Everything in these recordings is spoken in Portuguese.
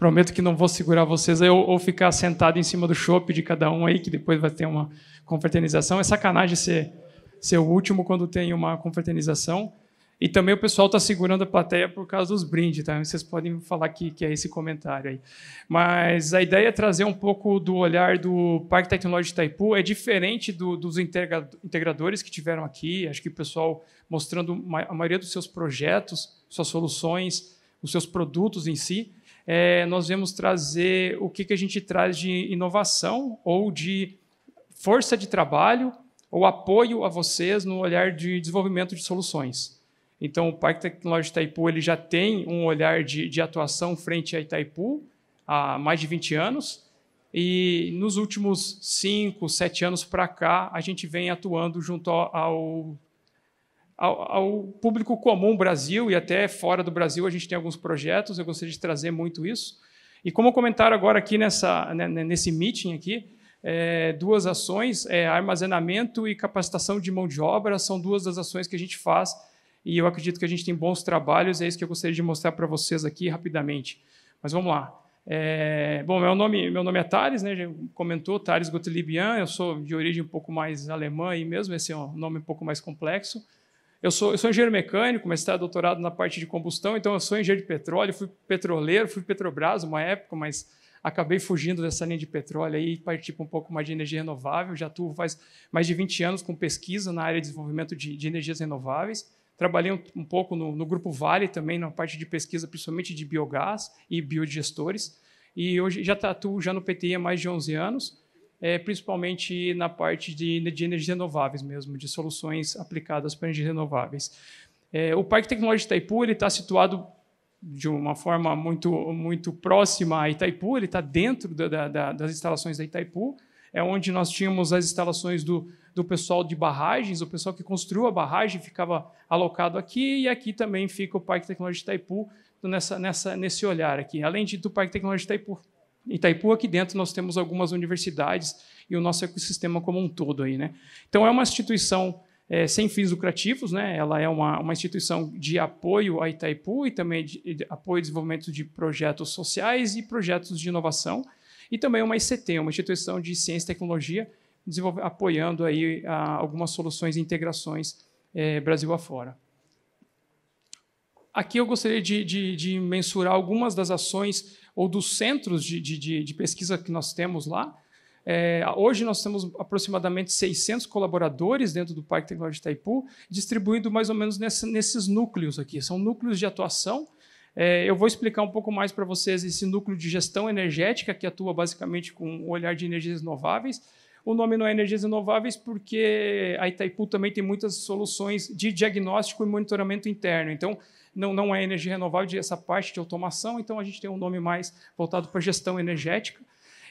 Prometo que não vou segurar vocês eu, ou ficar sentado em cima do chopp de cada um aí, que depois vai ter uma confraternização. É sacanagem ser, ser o último quando tem uma confraternização. E também o pessoal está segurando a plateia por causa dos brindes, tá? Vocês podem falar que, que é esse comentário aí. Mas a ideia é trazer um pouco do olhar do Parque Tecnológico de Itaipu. É diferente do, dos integradores que tiveram aqui. Acho que o pessoal mostrando a maioria dos seus projetos, suas soluções, os seus produtos em si é, nós viemos trazer o que, que a gente traz de inovação ou de força de trabalho ou apoio a vocês no olhar de desenvolvimento de soluções. Então, o Parque Tecnológico Itaipu ele já tem um olhar de, de atuação frente a Itaipu há mais de 20 anos. E nos últimos 5, 7 anos para cá, a gente vem atuando junto ao ao, ao, público comum Brasil e até fora do Brasil a gente tem alguns projetos, eu gostaria de trazer muito isso. E como comentaram agora aqui nessa, né, né, nesse meeting aqui, é, duas ações, é, armazenamento e capacitação de mão de obra, são duas das ações que a gente faz e eu acredito que a gente tem bons trabalhos, é isso que eu gostaria de mostrar para vocês aqui rapidamente. Mas vamos lá. É, bom, meu nome, meu nome é Tales né, já comentou, Tales Gottliebian eu sou de origem um pouco mais alemã aí mesmo, esse é um nome um pouco mais complexo. Eu sou, eu sou engenheiro mecânico, mestrado tá e doutorado na parte de combustão, então eu sou engenheiro de petróleo, fui petroleiro, fui Petrobras uma época, mas acabei fugindo dessa linha de petróleo e parti para um pouco mais de energia renovável. Já atuo faz mais de 20 anos com pesquisa na área de desenvolvimento de, de energias renováveis. Trabalhei um, um pouco no, no, Grupo Vale também, na parte de pesquisa, principalmente de biogás e biodigestores. E hoje já tá, atuo já no PTI há mais de 11 anos é, principalmente na parte de, de energias renováveis mesmo, de soluções aplicadas para energias renováveis. É, o Parque Tecnológico de Itaipu está situado de uma forma muito, muito próxima a Itaipu, ele está dentro da, da, das instalações da Itaipu, é onde nós tínhamos as instalações do, do pessoal de barragens, o pessoal que construiu a barragem ficava alocado aqui, e aqui também fica o Parque Tecnológico de Itaipu nessa, nessa, nesse olhar aqui. Além de, do Parque Tecnológico de Itaipu Itaipu, aqui dentro, nós temos algumas universidades e o nosso ecossistema como um todo. Aí, né? Então, é uma instituição é, sem fins lucrativos, né? ela é uma, uma instituição de apoio a Itaipu e também de, de apoio ao desenvolvimento de projetos sociais e projetos de inovação, e também uma ICT, uma instituição de ciência e tecnologia, apoiando aí a, algumas soluções e integrações é, Brasil afora. Aqui eu gostaria de, de, de mensurar algumas das ações ou dos centros de, de, de pesquisa que nós temos lá. É, hoje nós temos aproximadamente 600 colaboradores dentro do Parque Tecnológico de Itaipu, distribuindo mais ou menos nesse, nesses núcleos aqui. São núcleos de atuação. É, eu vou explicar um pouco mais para vocês esse núcleo de gestão energética, que atua basicamente com o olhar de energias renováveis o nome não é energias renováveis porque a Itaipu também tem muitas soluções de diagnóstico e monitoramento interno. Então, não, não é energia renovável essa parte de automação, então a gente tem um nome mais voltado para gestão energética.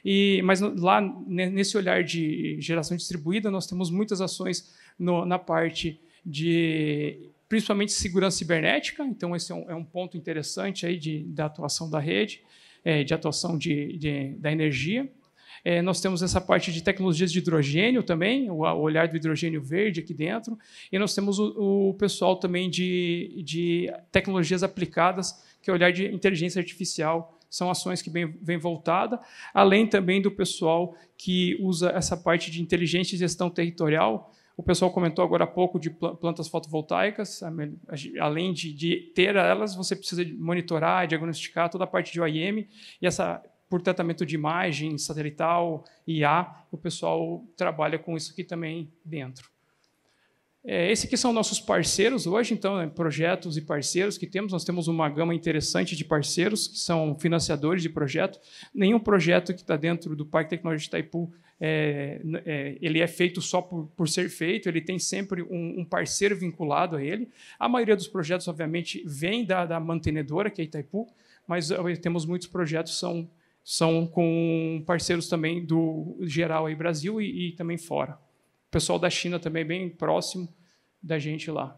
E, mas lá, nesse olhar de geração distribuída, nós temos muitas ações no, na parte de principalmente segurança cibernética, então esse é um, é um ponto interessante aí de, da atuação da rede, é, de atuação de, de, da energia. É, nós temos essa parte de tecnologias de hidrogênio também, o olhar do hidrogênio verde aqui dentro, e nós temos o, o pessoal também de, de tecnologias aplicadas, que é o olhar de inteligência artificial, são ações que vem, vem voltada, além também do pessoal que usa essa parte de inteligência e gestão territorial, o pessoal comentou agora há pouco de plantas fotovoltaicas. Além de, de ter elas, você precisa monitorar, diagnosticar toda a parte de OIM. E essa por tratamento de imagem satelital, IA, o pessoal trabalha com isso aqui também dentro. É, esses aqui são nossos parceiros hoje, então, né, projetos e parceiros que temos. Nós temos uma gama interessante de parceiros que são financiadores de projeto. Nenhum projeto que está dentro do Parque Tecnológico de Itaipu é, é, ele é feito só por, por, ser feito, ele tem sempre um, um, parceiro vinculado a ele. A maioria dos projetos, obviamente, vem da, da mantenedora, que é Itaipu, mas eh, temos muitos projetos são são com parceiros também do geral aí Brasil e, e também fora. O pessoal da China também é bem próximo da gente lá.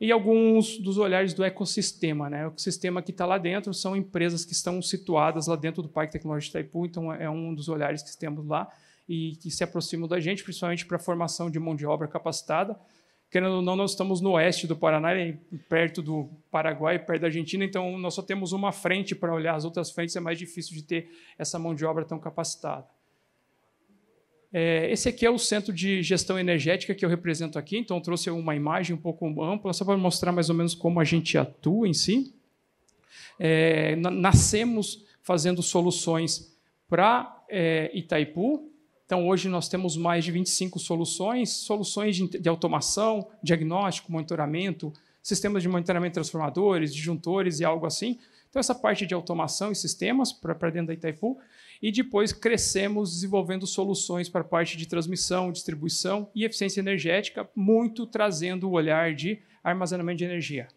E alguns dos olhares do ecossistema, né? O ecossistema que está lá dentro são empresas que estão situadas lá dentro do Parque Tecnológico de Taipu então é, é um dos olhares que temos lá e que se aproximam da gente, principalmente para a formação de mão de obra capacitada Querendo ou não, nós estamos no oeste do Paraná, é perto do Paraguai, perto da Argentina, então nós só temos uma frente para olhar, as outras frentes é mais difícil de ter essa mão de obra tão capacitada. É, esse aqui é o Centro de Gestão Energética que eu represento aqui, então trouxe uma imagem um pouco ampla, só para mostrar mais ou menos como a gente atua em si. É, nascemos fazendo soluções para é, Itaipu, então, hoje nós temos mais de 25 soluções, soluções de, de automação, diagnóstico, monitoramento, sistemas de monitoramento transformadores, disjuntores e algo assim. Então, essa parte de automação e sistemas para dentro da Itaipu. E depois crescemos desenvolvendo soluções para a parte de transmissão, distribuição e eficiência energética, muito trazendo o olhar de armazenamento de energia.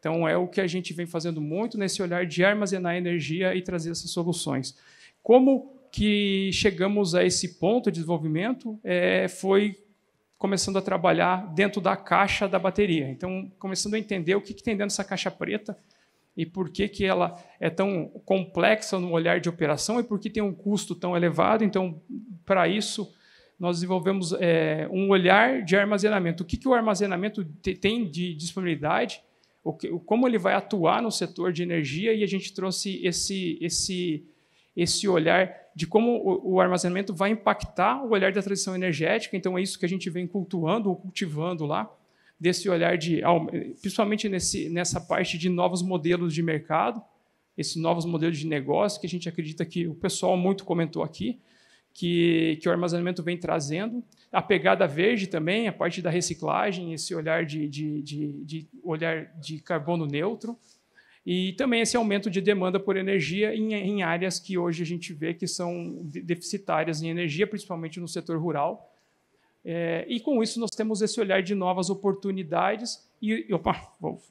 Então, é o que a gente vem fazendo muito nesse olhar de armazenar energia e trazer essas soluções. Como que chegamos a esse ponto de desenvolvimento é, foi começando a trabalhar dentro da caixa da bateria. Então, começando a entender o que, que tem dentro dessa caixa preta e por que, que ela é tão complexa no olhar de operação e por que tem um custo tão elevado. Então, para isso, nós desenvolvemos é, um olhar de armazenamento. O que, que o armazenamento tem de disponibilidade, como ele vai atuar no setor de energia, e a gente trouxe esse, esse, esse olhar de como o, o armazenamento vai impactar o olhar da transição energética. Então, é isso que a gente vem cultuando ou cultivando lá, desse olhar de, principalmente nesse, nessa parte de novos modelos de mercado, esses novos modelos de negócio que a gente acredita que o pessoal muito comentou aqui, que, que o armazenamento vem trazendo. A pegada verde também, a parte da reciclagem, esse olhar de, de, de, de olhar de carbono neutro. E também esse aumento de demanda por energia em, em áreas que hoje a gente vê que são deficitárias em energia, principalmente no setor rural. É, e com isso nós temos esse olhar de novas oportunidades e opa,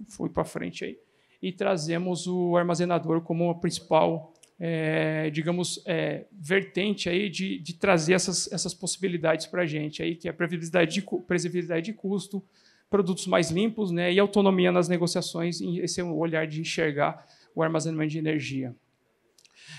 fui para frente aí e trazemos o armazenador como a principal, é, digamos, é, vertente aí de, de trazer essas, essas possibilidades para a gente aí que é previsibilidade de, previsibilidade de custo, produtos mais limpos né, e autonomia nas negociações. Esse é um olhar de enxergar o armazenamento de energia.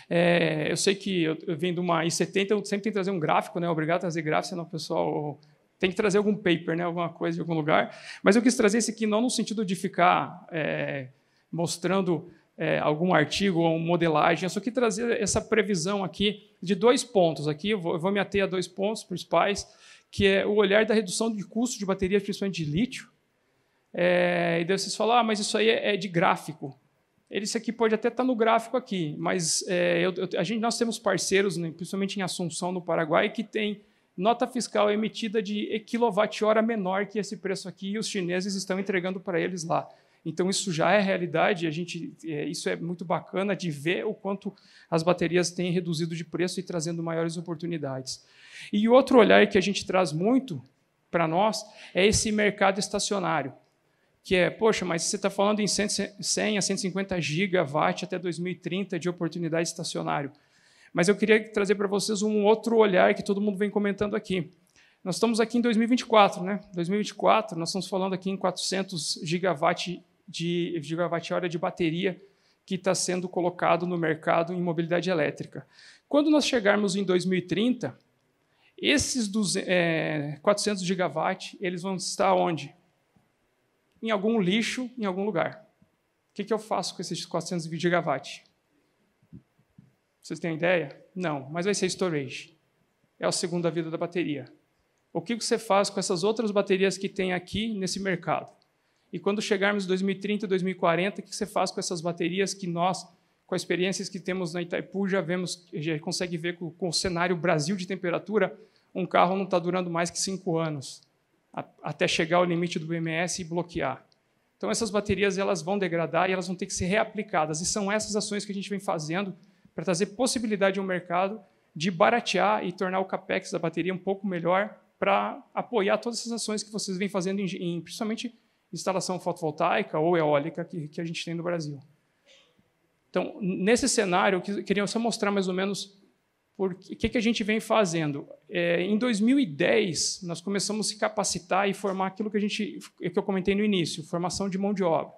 É, eu sei que eu, eu vim de uma I70, então eu sempre tenho que trazer um gráfico, né? Obrigado a trazer gráfico, senão o pessoal tem que trazer algum paper, né? Alguma coisa de algum lugar. Mas eu quis trazer esse aqui não no sentido de ficar é, mostrando é, algum artigo ou modelagem, eu só quis trazer essa previsão aqui de dois pontos. Aqui eu vou, eu vou me ater a dois pontos principais que é o olhar da redução de custo de baterias, principalmente de lítio. É, e daí vocês falam, ah, mas isso aí é, de gráfico. Ele, isso aqui pode até estar tá no gráfico aqui, mas é, eu, eu, a gente, nós temos parceiros, né, principalmente em Assunção, no Paraguai, que tem nota fiscal emitida de quilowatt-hora menor que esse preço aqui, e os chineses estão entregando para eles lá. Então isso já é realidade, a gente, é, isso é muito bacana de ver o quanto as baterias têm reduzido de preço e trazendo maiores oportunidades. E outro olhar que a gente traz muito para nós é esse mercado estacionário, que é, poxa, mas você está falando em 100 a 150 gigawatt até 2030 de oportunidade estacionário. Mas eu queria trazer para vocês um outro olhar que todo mundo vem comentando aqui. Nós estamos aqui em 2024, né? 2024, nós estamos falando aqui em 400 gigawatt de gigawatt-hora de bateria que está sendo colocado no mercado em mobilidade elétrica. Quando nós chegarmos em 2030, esses 400 é, gigawatts, eles vão estar onde? Em algum lixo, em algum lugar. O que, eu faço com esses 400 gigawatts? Vocês têm ideia? Não, mas vai ser storage. É a segunda vida da bateria. O que você faz com essas outras baterias que tem aqui nesse mercado? E quando chegarmos 2030, 2040, o que você faz com essas baterias que nós com as experiências que temos na Itaipu, já vemos, já consegue ver com, com o cenário Brasil de temperatura, um carro não está durando mais que cinco anos, a, até chegar ao limite do BMS e bloquear. Então essas baterias elas vão degradar e elas vão ter que ser reaplicadas. E são essas ações que a gente vem fazendo para trazer possibilidade ao mercado de baratear e tornar o capex da bateria um pouco melhor para apoiar todas essas ações que vocês vêm fazendo, em, em, principalmente instalação fotovoltaica ou eólica que, que a gente tem no Brasil. Então, nesse cenário, eu queria só mostrar mais ou menos o que, que a gente vem fazendo. É, em 2010, nós começamos a se capacitar e formar aquilo que, a gente, que eu comentei no início, formação de mão de obra.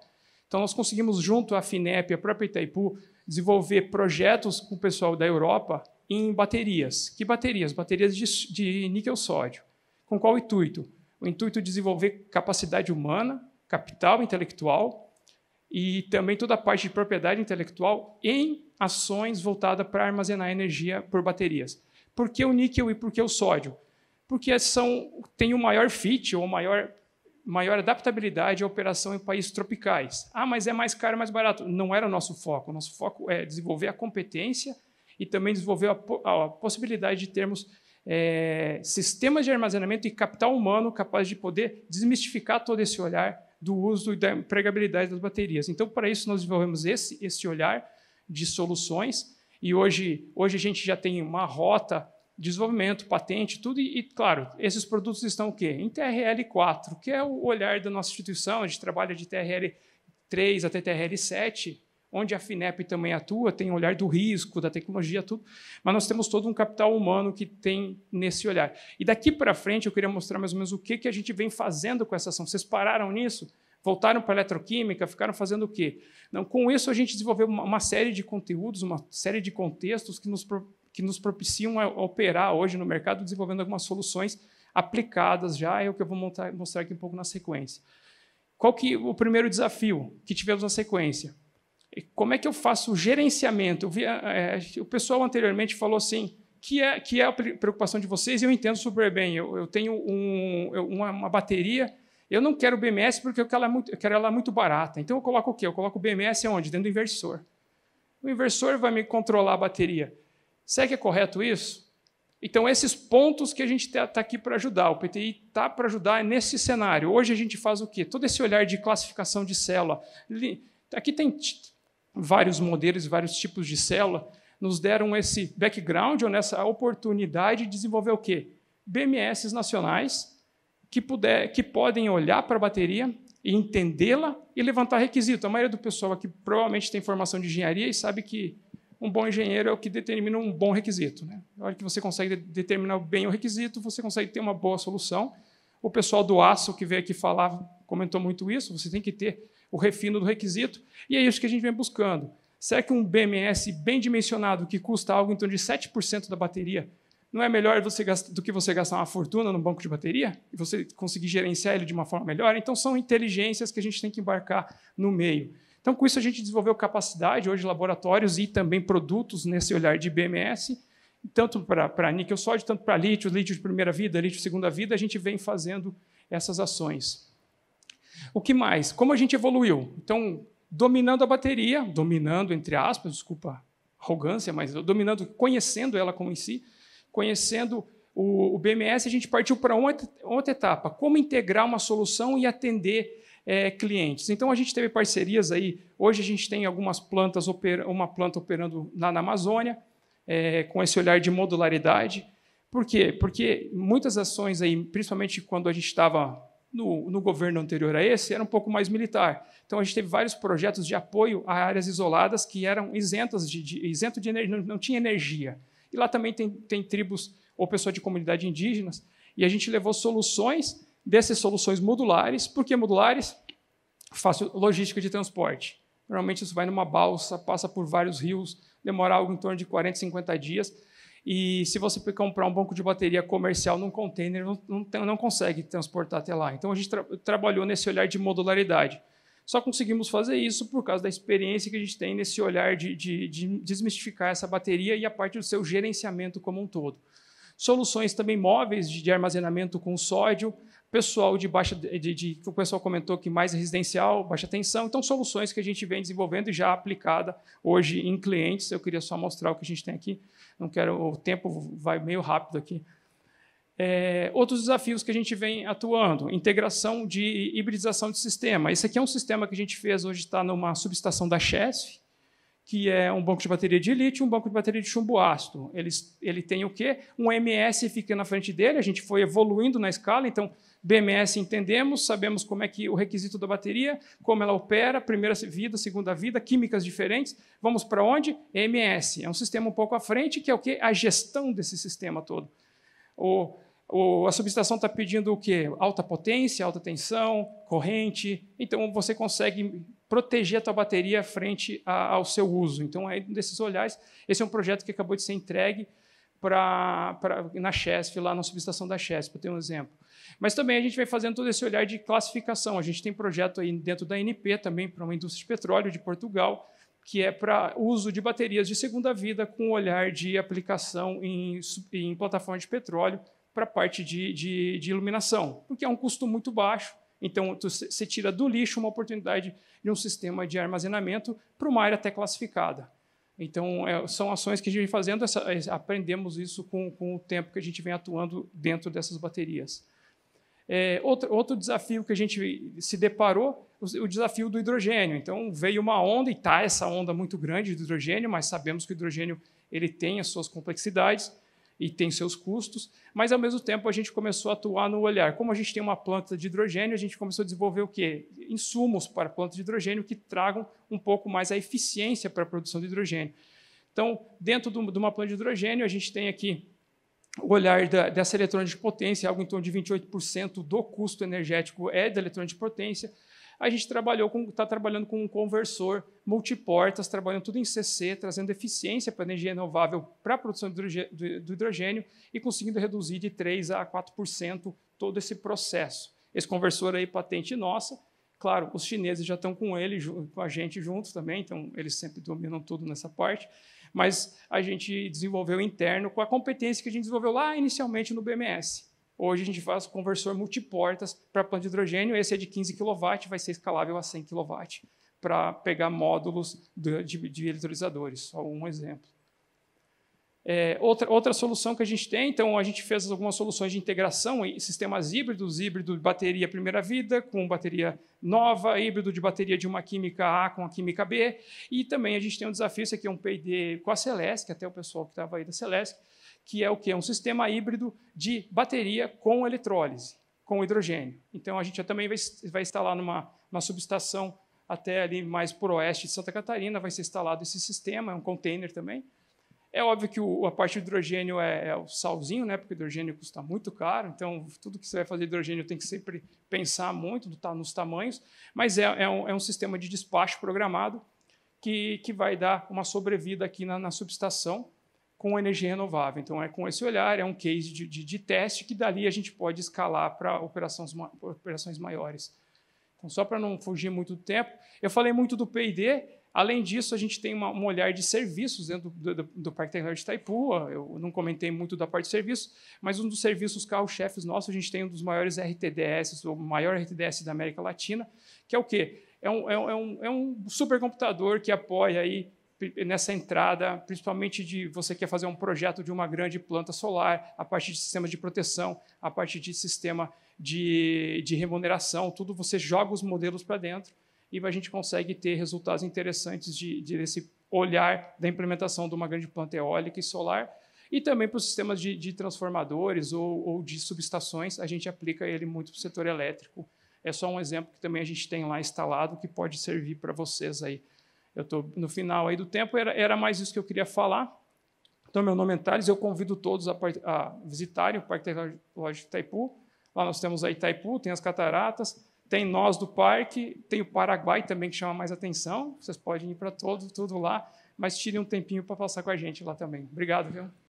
Então, nós conseguimos, junto à FINEP, a própria Itaipu, desenvolver projetos com o pessoal da Europa em baterias. Que baterias? Baterias de, de níquel-sódio. Com qual intuito? O intuito de desenvolver capacidade humana, capital intelectual e também toda a parte de propriedade intelectual em ações voltadas para armazenar energia por baterias. Por que o níquel e por que o sódio? Porque são, tem o um maior fit ou maior, maior adaptabilidade à operação em países tropicais. Ah, mas é mais caro, mais barato. Não era o nosso foco. O nosso foco é desenvolver a competência e também desenvolver a, a possibilidade de termos é, sistemas de armazenamento e capital humano capaz de poder desmistificar todo esse olhar do uso e da empregabilidade das baterias. Então, para isso, nós desenvolvemos esse, esse olhar de soluções e hoje, hoje a gente já tem uma rota de desenvolvimento, patente, tudo, e, e claro, esses produtos estão o quê? Em TRL4, que é o olhar da nossa instituição, a gente trabalha de TRL3 até TRL7, onde a FINEP também atua, tem o olhar do risco, da tecnologia, tudo, mas nós temos todo um capital humano que tem nesse olhar. E daqui para frente eu queria mostrar mais ou menos o que, que a gente vem fazendo com essa ação. Vocês pararam nisso? Voltaram para a eletroquímica, ficaram fazendo o quê? Não, com isso, a gente desenvolveu uma, uma série de conteúdos, uma série de contextos que nos, que nos propiciam a, a operar hoje no mercado, desenvolvendo algumas soluções aplicadas já, é o que eu vou montar, mostrar aqui um pouco na sequência. Qual que o primeiro desafio que tivemos na sequência? Como é que eu faço o gerenciamento? Vi, é, é, o pessoal anteriormente falou assim, que é, que é a preocupação de vocês, e eu entendo super bem. Eu, eu tenho um, eu, uma, uma, bateria, eu não quero BMS porque eu quero, ela muito, eu quero ela muito barata. Então eu coloco o quê? Eu coloco o BMS onde? Dentro do inversor. O inversor vai me controlar a bateria. Será que é correto isso? Então, esses pontos que a gente está tá aqui para ajudar, o PTI está para ajudar nesse cenário. Hoje a gente faz o quê? Todo esse olhar de classificação de célula. Aqui tem vários modelos e vários tipos de célula, nos deram esse background ou nessa oportunidade de desenvolver o quê? BMS nacionais que, puder, que podem olhar para a bateria e entendê-la e levantar requisito. A maioria do pessoal aqui provavelmente tem formação de engenharia e sabe que um bom engenheiro é o que determina um bom requisito. Né? Na hora que você consegue determinar bem o requisito, você consegue ter uma boa solução. O pessoal do aço que veio aqui falar comentou muito isso, você tem que ter o refino do requisito, e é isso que a gente vem buscando. Será é que um BMS bem dimensionado, que custa algo em torno de 7% da bateria, não é melhor gastar, do que você gastar uma fortuna no banco de bateria e você conseguir gerenciar ele de uma forma melhor? Então, são inteligências que a gente tem que embarcar no meio. Então, com isso, a gente desenvolveu capacidade, hoje, laboratórios e também produtos nesse olhar de BMS, tanto para níquel sódio, tanto para lítio, lítio de primeira vida, lítio de segunda vida, a gente vem fazendo essas ações. O que mais? Como a gente evoluiu? Então, dominando a bateria, dominando, entre aspas, desculpa arrogância, mas dominando, conhecendo ela como em si, conhecendo o, o BMS, a gente partiu para outra, outra etapa, como integrar uma solução e atender é, clientes. Então a gente teve parcerias aí. Hoje a gente tem algumas plantas, uma planta operando lá na Amazônia, é, com esse olhar de modularidade. Por quê? Porque muitas ações aí, principalmente quando a gente estava no, no, governo anterior a esse, era um pouco mais militar. Então, a gente teve vários projetos de apoio a áreas isoladas que eram isentas de, de isento de energia, não, não, tinha energia. E lá também tem, tem tribos ou pessoas de comunidade indígenas, e a gente levou soluções dessas soluções modulares. Por que modulares? Fácil logística de transporte. Normalmente, isso vai numa balsa, passa por vários rios, demora algo em torno de 40, 50 dias e se você comprar um banco de bateria comercial num container, não, não, não consegue transportar até lá. Então a gente tra trabalhou nesse olhar de modularidade. Só conseguimos fazer isso por causa da experiência que a gente tem nesse olhar de, de, de desmistificar essa bateria e a parte do seu gerenciamento como um todo. Soluções também móveis de armazenamento com sódio, pessoal de baixa, de, de, que o pessoal comentou que mais residencial, baixa tensão. Então, soluções que a gente vem desenvolvendo e já aplicada hoje em clientes. Eu queria só mostrar o que a gente tem aqui. Não quero, o tempo vai meio rápido aqui. É, outros desafios que a gente vem atuando, integração de hibridização de sistema. Esse aqui é um sistema que a gente fez hoje, está numa subestação da Chesf, que é um banco de bateria de e um banco de bateria de chumbo ácido. Ele, ele tem o quê? Um MS fica na frente dele, a gente foi evoluindo na escala, então BMS entendemos, sabemos como é que o requisito da bateria, como ela opera, primeira vida, segunda vida, químicas diferentes. Vamos para onde? MS. É um sistema um pouco à frente, que é o que? A gestão desse sistema todo. O, o, a subestação está pedindo o quê? Alta potência, alta tensão, corrente. Então você consegue proteger a tua bateria frente a, ao seu uso. Então, é um desses olhares. Esse é um projeto que acabou de ser entregue pra, pra na Chesf, lá na subestação da Chesf, para ter um exemplo. Mas também a gente vai fazendo todo esse olhar de classificação. A gente tem projeto aí dentro da NP também para uma indústria de petróleo de Portugal, que é para uso de baterias de segunda vida com olhar de aplicação em, em plataforma de petróleo para parte de, de, de iluminação, porque é um custo muito baixo. Então, você tira do lixo uma oportunidade de um sistema de armazenamento para uma área até classificada. Então, é, são ações que a gente vem fazendo, é, aprendemos isso com, com o tempo que a gente vem atuando dentro dessas baterias. É, outro, outro desafio que a gente se deparou, o, o desafio do hidrogênio. Então, veio uma onda, e está essa onda muito grande do hidrogênio, mas sabemos que o hidrogênio ele tem as suas complexidades e tem seus custos, mas ao mesmo tempo a gente começou a atuar no olhar. Como a gente tem uma planta de hidrogênio, a gente começou a desenvolver o quê? Insumos para a planta de hidrogênio que tragam um pouco mais a eficiência para a produção de hidrogênio. Então, dentro de uma planta de hidrogênio, a gente tem aqui o olhar da, dessa eletrônica de potência, algo em torno de 28% do custo energético é da eletrônica de potência. A gente trabalhou está trabalhando com um conversor multiportas, trabalhando tudo em CC, trazendo eficiência para a energia renovável para a produção do hidrogênio, do hidrogênio e conseguindo reduzir de 3 a 4% todo esse processo. Esse conversor aí patente nossa, Claro, os chineses já estão com ele, com a gente juntos também, então eles sempre dominam tudo nessa parte. Mas a gente desenvolveu interno com a competência que a gente desenvolveu lá inicialmente no BMS. Hoje a gente faz conversor multiportas para planta de hidrogênio. Esse é de 15 kW, vai ser escalável a 100 kW para pegar módulos de, de, de Só um exemplo. É, outra, outra solução que a gente tem, então, a gente fez algumas soluções de integração em sistemas híbridos, híbrido de bateria primeira vida, com bateria nova, híbrido de bateria de uma química A com a química B, e também a gente tem um desafio, isso aqui é um P&D com a Celesc, até o pessoal que estava aí da Celesc, que é o que? É um sistema híbrido de bateria com eletrólise, com hidrogênio. Então, a gente também vai, vai instalar numa, numa subestação até ali mais por oeste de Santa Catarina, vai ser instalado esse sistema, é um container também, é óbvio que o, a parte de hidrogênio é, é, o salzinho, né? Porque hidrogênio custa muito caro, então tudo que você vai fazer de hidrogênio tem que sempre pensar muito nos tamanhos, mas é, é, um, é um, sistema de despacho programado que, que vai dar uma sobrevida aqui na, na, subestação com energia renovável. Então é com esse olhar, é um case de, de, de teste que dali a gente pode escalar para operações, operações maiores. Então, só para não fugir muito do tempo, eu falei muito do PD, Além disso, a gente tem uma, um olhar de serviços dentro do, do, do Parque Tecnológico de Itaipu. Eu não comentei muito da parte de serviços, mas um dos serviços carro-chefes nossos, a gente tem um dos maiores RTDS, o maior RTDS da América Latina, que é o quê? É um, é um, é um é supercomputador que apoia aí nessa entrada, principalmente de você quer fazer um projeto de uma grande planta solar, a parte de sistemas de proteção, a parte de sistema de, de remuneração, tudo você joga os modelos para dentro e a gente consegue ter resultados interessantes de, de desse olhar da implementação de uma grande planta eólica e solar. E também para os sistemas de, de transformadores ou, ou, de subestações, a gente aplica ele muito para o setor elétrico. É só um exemplo que também a gente tem lá instalado que pode servir para vocês aí. Eu estou no final aí do tempo, era, era mais isso que eu queria falar. Então, meu nome é Tales, eu convido todos a, a visitarem o Parque Tecnológico de Itaipu. Lá nós temos a Itaipu, tem as cataratas, tem nós do parque, tem o Paraguai também que chama mais atenção. Vocês podem ir para todo, tudo lá, mas tirem um tempinho para passar com a gente lá também. Obrigado, viu?